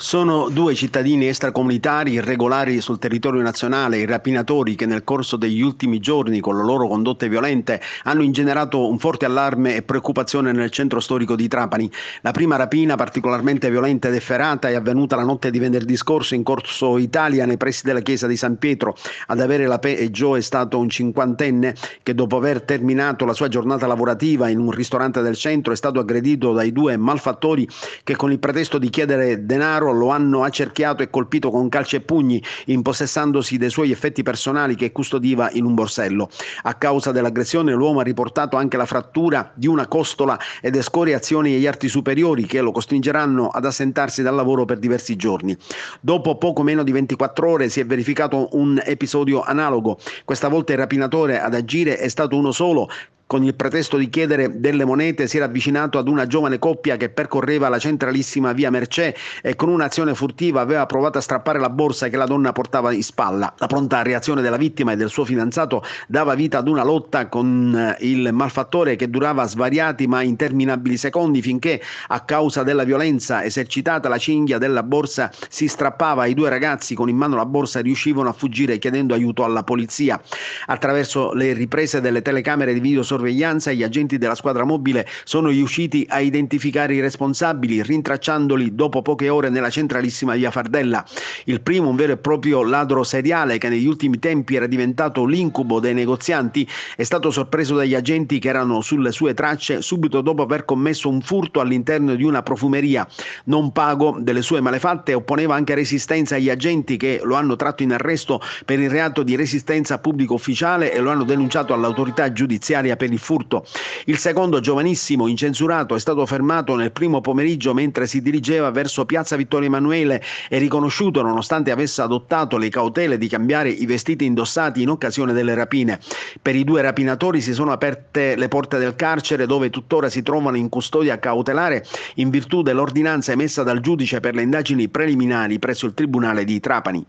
Sono due cittadini extracomunitari irregolari sul territorio nazionale, i rapinatori che nel corso degli ultimi giorni con le loro condotte violente hanno ingenerato un forte allarme e preoccupazione nel centro storico di Trapani. La prima rapina particolarmente violenta ed efferata è avvenuta la notte di venerdì scorso in Corso Italia nei pressi della chiesa di San Pietro. Ad avere la peggio è stato un cinquantenne che dopo aver terminato la sua giornata lavorativa in un ristorante del centro è stato aggredito dai due malfattori che con il pretesto di chiedere denaro loro lo hanno accerchiato e colpito con calci e pugni, impossessandosi dei suoi effetti personali che custodiva in un borsello. A causa dell'aggressione l'uomo ha riportato anche la frattura di una costola ed escoriazioni agli arti superiori che lo costringeranno ad assentarsi dal lavoro per diversi giorni. Dopo poco meno di 24 ore si è verificato un episodio analogo. Questa volta il rapinatore ad agire è stato uno solo con il pretesto di chiedere delle monete si era avvicinato ad una giovane coppia che percorreva la centralissima via Mercè e con un'azione furtiva aveva provato a strappare la borsa che la donna portava in spalla. La pronta reazione della vittima e del suo fidanzato dava vita ad una lotta con eh, il malfattore che durava svariati ma interminabili secondi finché a causa della violenza esercitata la cinghia della borsa si strappava e i due ragazzi con in mano la borsa riuscivano a fuggire chiedendo aiuto alla polizia. Attraverso le riprese delle telecamere di video sorveglianza e gli agenti della squadra mobile sono riusciti a identificare i responsabili, rintracciandoli dopo poche ore nella centralissima via Fardella. Il primo, un vero e proprio ladro seriale che negli ultimi tempi era diventato l'incubo dei negozianti, è stato sorpreso dagli agenti che erano sulle sue tracce subito dopo aver commesso un furto all'interno di una profumeria. Non pago delle sue malefatte opponeva anche resistenza agli agenti che lo hanno tratto in arresto per il reato di resistenza pubblico ufficiale e lo hanno denunciato all'autorità giudiziaria per di furto. Il secondo, giovanissimo, incensurato, è stato fermato nel primo pomeriggio mentre si dirigeva verso piazza Vittorio Emanuele e riconosciuto nonostante avesse adottato le cautele di cambiare i vestiti indossati in occasione delle rapine. Per i due rapinatori si sono aperte le porte del carcere dove tuttora si trovano in custodia cautelare in virtù dell'ordinanza emessa dal giudice per le indagini preliminari presso il Tribunale di Trapani.